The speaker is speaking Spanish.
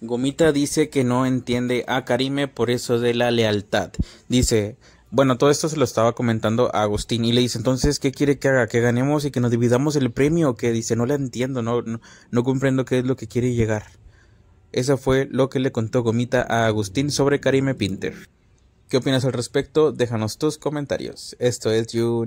Gomita dice que no entiende a Karime por eso de la lealtad. Dice, bueno, todo esto se lo estaba comentando a Agustín y le dice, entonces, ¿qué quiere que haga? ¿Que ganemos y que nos dividamos el premio? Que dice, no la entiendo, no, comprendo qué es lo que quiere llegar. Eso fue lo que le contó Gomita a Agustín sobre Karime Pinter. ¿Qué opinas al respecto? Déjanos tus comentarios. Esto es You